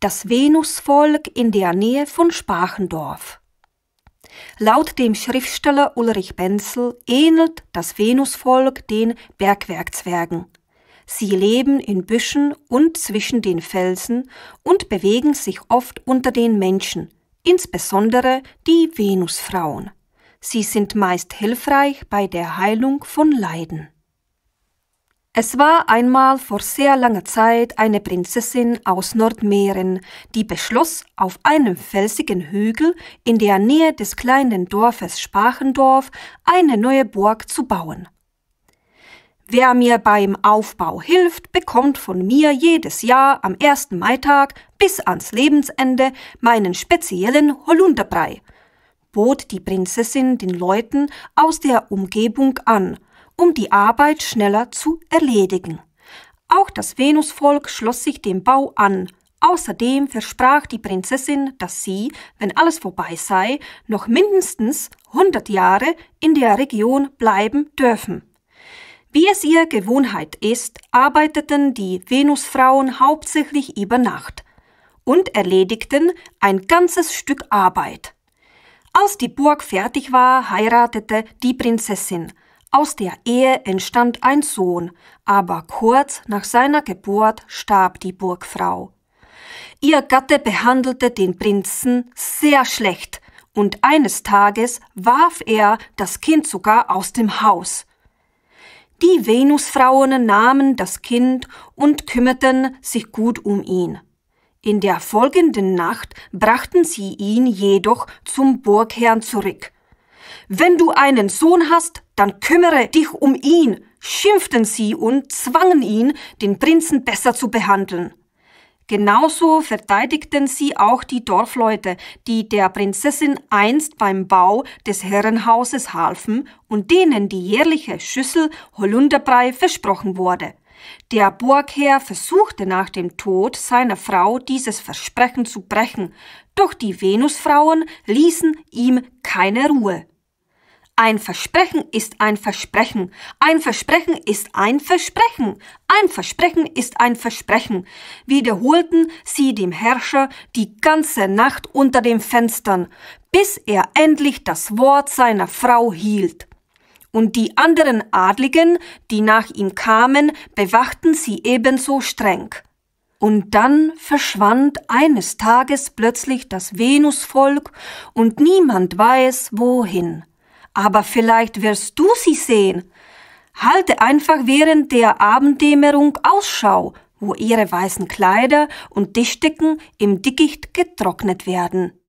das Venusvolk in der Nähe von Spachendorf. Laut dem Schriftsteller Ulrich Benzel ähnelt das Venusvolk den Bergwerkzwergen. Sie leben in Büschen und zwischen den Felsen und bewegen sich oft unter den Menschen, insbesondere die Venusfrauen. Sie sind meist hilfreich bei der Heilung von Leiden. Es war einmal vor sehr langer Zeit eine Prinzessin aus Nordmähren, die beschloss, auf einem felsigen Hügel in der Nähe des kleinen Dorfes Spachendorf eine neue Burg zu bauen. Wer mir beim Aufbau hilft, bekommt von mir jedes Jahr am ersten Maitag bis ans Lebensende meinen speziellen Holunderbrei, bot die Prinzessin den Leuten aus der Umgebung an – um die Arbeit schneller zu erledigen. Auch das Venusvolk schloss sich dem Bau an. Außerdem versprach die Prinzessin, dass sie, wenn alles vorbei sei, noch mindestens 100 Jahre in der Region bleiben dürfen. Wie es ihr Gewohnheit ist, arbeiteten die Venusfrauen hauptsächlich über Nacht und erledigten ein ganzes Stück Arbeit. Als die Burg fertig war, heiratete die Prinzessin. Aus der Ehe entstand ein Sohn, aber kurz nach seiner Geburt starb die Burgfrau. Ihr Gatte behandelte den Prinzen sehr schlecht, und eines Tages warf er das Kind sogar aus dem Haus. Die Venusfrauen nahmen das Kind und kümmerten sich gut um ihn. In der folgenden Nacht brachten sie ihn jedoch zum Burgherrn zurück, wenn du einen Sohn hast, dann kümmere dich um ihn, schimpften sie und zwangen ihn, den Prinzen besser zu behandeln. Genauso verteidigten sie auch die Dorfleute, die der Prinzessin einst beim Bau des Herrenhauses halfen und denen die jährliche Schüssel Holunderbrei versprochen wurde. Der Burgherr versuchte nach dem Tod seiner Frau dieses Versprechen zu brechen, doch die Venusfrauen ließen ihm keine Ruhe. Ein Versprechen ist ein Versprechen. Ein Versprechen ist ein Versprechen. Ein Versprechen ist ein Versprechen. Wiederholten sie dem Herrscher die ganze Nacht unter den Fenstern, bis er endlich das Wort seiner Frau hielt. Und die anderen Adligen, die nach ihm kamen, bewachten sie ebenso streng. Und dann verschwand eines Tages plötzlich das Venusvolk und niemand weiß wohin aber vielleicht wirst du sie sehen. Halte einfach während der Abenddämmerung Ausschau, wo ihre weißen Kleider und Tischdecken im Dickicht getrocknet werden.